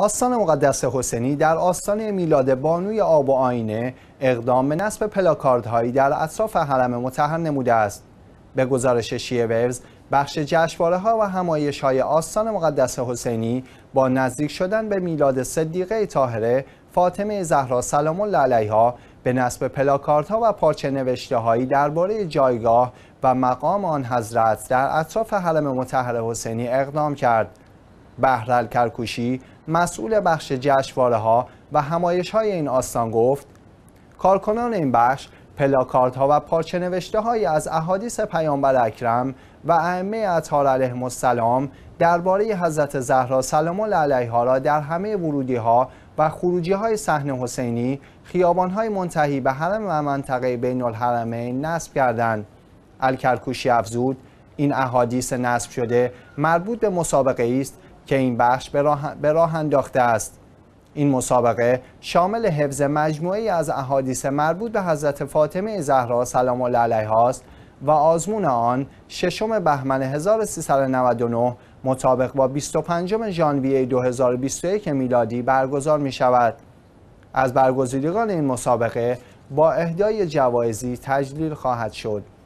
آستان مقدس حسینی در آستان میلاد بانوی آب و آینه اقدام به نصب پلاکاردهایی در اطراف حرم متحر نموده است به گزارش شیه ویوز بخش جشنواره ها و همایش های آستان مقدس حسینی با نزدیک شدن به میلاد صدیقه طاهره فاطمه زهرا سلام الله علیها به نصب پلاکاردها و پارچه نوشته هایی درباره جایگاه و مقام آن حضرت در اطراف حرم متحر حسینی اقدام کرد بهرل کرکوشی مسئول بخش جشنواره ها و همایش های این آستان گفت کارکنان این بخش پلاکارت ها و پارچه نوشته های از احادیث پیامبر اکرم و ائمه اطهار علیهم السلام درباره حضرت زهرا سلام الله علیها را در همه ورودی ها و خروجی های صحنه حسینی خیابان های منتهی به حرم و منطقه بین الحرمین نصب کردند الکرکوشی افزود این احادیث نصب شده مربوط به مسابقه است که این بخش به راه انداخته است این مسابقه شامل حفظ مجموعی از احادیث مربوط به حضرت فاطمه زهرا سلام الله علیها است و آزمون آن ششم بهمن 1399 مطابق با 25 ژانویه 2021 میلادی برگزار می شود. از برگزیدگان این مسابقه با اهدای جوایزی تجلیل خواهد شد.